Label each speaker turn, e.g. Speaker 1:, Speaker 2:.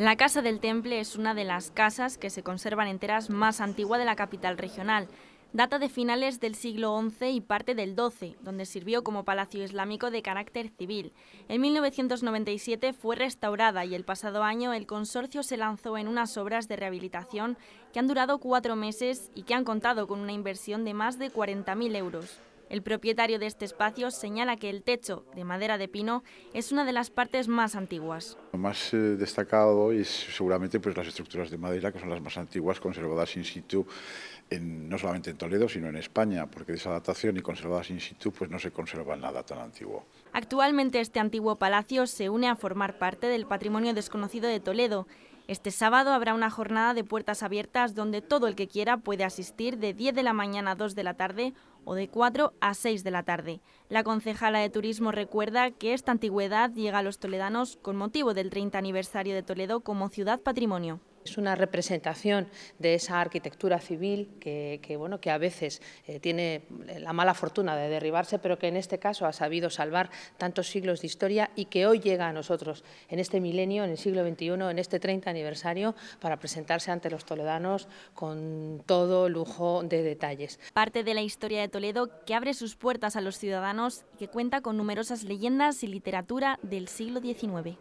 Speaker 1: La Casa del Temple es una de las casas que se conservan enteras más antigua de la capital regional. Data de finales del siglo XI y parte del XII, donde sirvió como palacio islámico de carácter civil. En 1997 fue restaurada y el pasado año el consorcio se lanzó en unas obras de rehabilitación que han durado cuatro meses y que han contado con una inversión de más de 40.000 euros. El propietario de este espacio señala que el techo de madera de pino es una de las partes más antiguas.
Speaker 2: Lo más eh, destacado es seguramente pues, las estructuras de madera, que son las más antiguas conservadas in situ, no solamente en Toledo, sino en España, porque de esa datación y conservadas in situ pues, no se conserva nada tan antiguo.
Speaker 1: Actualmente este antiguo palacio se une a formar parte del patrimonio desconocido de Toledo este sábado habrá una jornada de puertas abiertas donde todo el que quiera puede asistir de 10 de la mañana a 2 de la tarde o de 4 a 6 de la tarde. La concejala de Turismo recuerda que esta antigüedad llega a los toledanos con motivo del 30 aniversario de Toledo
Speaker 3: como ciudad patrimonio. Es una representación de esa arquitectura civil que, bueno, que a veces eh, tiene la mala fortuna de derribarse, pero que en este caso ha sabido salvar tantos siglos de historia y que hoy llega a nosotros en este milenio, en el siglo XXI, en este 30 aniversario, para presentarse ante los toledanos con todo lujo de detalles.
Speaker 1: Parte de la historia de Toledo que abre sus puertas a los ciudadanos y que cuenta con numerosas leyendas y literatura del siglo XIX.